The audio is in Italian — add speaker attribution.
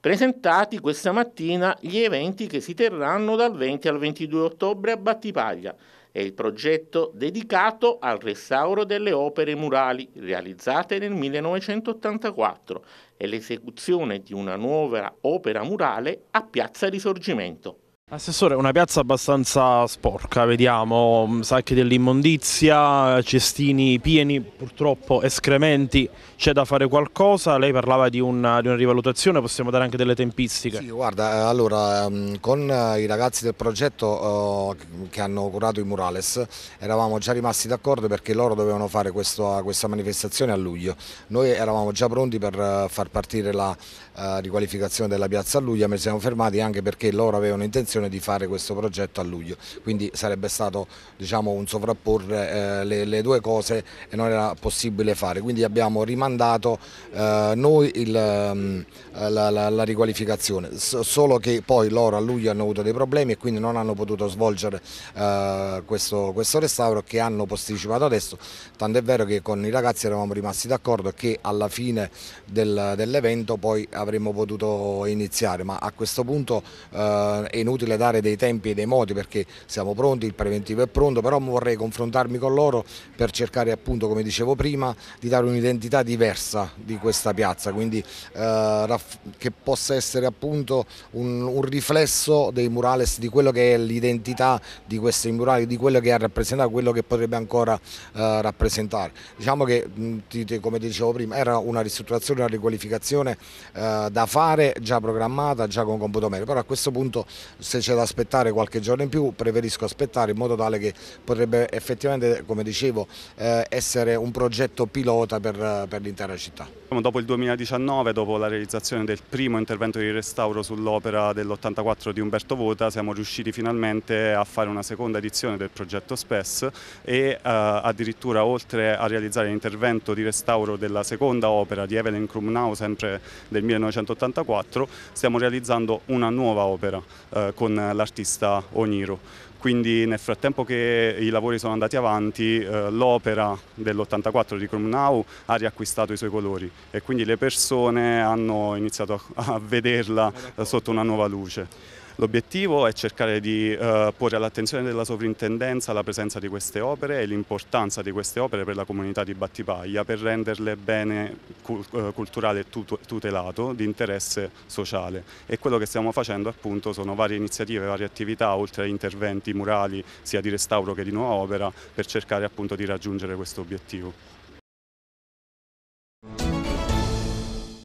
Speaker 1: presentati questa mattina gli eventi che si terranno dal 20 al 22 ottobre a Battipaglia e il progetto dedicato al restauro delle opere murali realizzate nel 1984 e l'esecuzione di una nuova opera murale a Piazza Risorgimento.
Speaker 2: Assessore, una piazza abbastanza sporca, vediamo sacchi dell'immondizia, cestini pieni, purtroppo escrementi, c'è da fare qualcosa, lei parlava di una, di una, rivalutazione, possiamo dare anche delle tempistiche? Sì,
Speaker 3: guarda, eh, allora ehm, con eh, i ragazzi del progetto eh, che hanno curato i murales eravamo già rimasti d'accordo perché loro dovevano fare questo, questa manifestazione a luglio, noi eravamo già pronti per far partire la riqualificazione della piazza a luglio, ma ci siamo fermati anche perché loro avevano intenzione intenzione di fare questo progetto a luglio, quindi sarebbe stato diciamo, un sovrapporre eh, le, le, due cose e non era possibile fare, quindi abbiamo rimandato eh, noi il, mm, la, la, la, riqualificazione, S solo che poi loro a luglio hanno avuto dei problemi e quindi non hanno potuto svolgere eh, questo, questo restauro che hanno posticipato adesso, tant'è vero che con i ragazzi eravamo rimasti d'accordo che alla fine del, dell'evento poi avremmo potuto iniziare, ma a questo punto eh, è inutile possibile dare dei tempi e dei modi perché siamo pronti, il preventivo è pronto, però vorrei confrontarmi con loro per cercare appunto come dicevo prima di dare un'identità diversa di questa piazza, quindi eh, che possa essere appunto un, un, riflesso dei murales di quello che è l'identità di questi murali, di quello che ha rappresentato, quello che potrebbe ancora eh, rappresentare. Diciamo che come dicevo prima era una ristrutturazione, una riqualificazione eh, da fare già programmata, già con computo medio, però a questo punto se se c'è da aspettare qualche giorno in più preferisco aspettare in modo tale che potrebbe effettivamente, come dicevo, eh, essere un progetto pilota per, per l'intera città.
Speaker 4: Diciamo, dopo il 2019, dopo la realizzazione del primo intervento di restauro sull'opera dell'84 di Umberto Vota, siamo riusciti finalmente a fare una seconda edizione del progetto SPES e eh, addirittura oltre a realizzare l'intervento di restauro della seconda opera di Evelyn Krumnau, sempre del 1984, stiamo realizzando una nuova opera eh, con con l'artista Oniro. Quindi nel frattempo che i lavori sono andati avanti, eh, l'opera dell'84 di Crumnau ha riacquistato i suoi colori e quindi le persone hanno iniziato a, a vederla eh, sotto una nuova luce. L'obiettivo è cercare di eh, porre all'attenzione della sovrintendenza la presenza di queste opere e l'importanza di queste opere per la comunità di Battipaglia per renderle bene eh, culturale e tutelato di interesse sociale e quello che stiamo facendo appunto sono varie iniziative, varie attività oltre a interventi murali sia di restauro che di nuova opera per cercare appunto di raggiungere questo obiettivo.